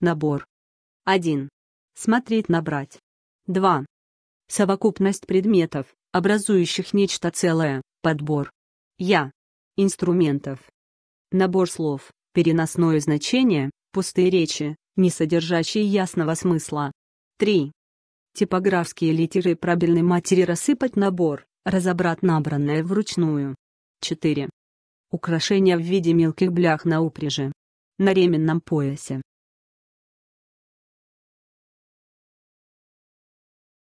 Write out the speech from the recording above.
Набор. 1. Смотреть набрать. 2. Совокупность предметов, образующих нечто целое, подбор. Я. Инструментов. Набор слов, переносное значение, пустые речи, не содержащие ясного смысла. 3. Типографские литеры правильной матери рассыпать набор, разобрать набранное вручную. 4. Украшения в виде мелких блях на упряжи. На ременном поясе.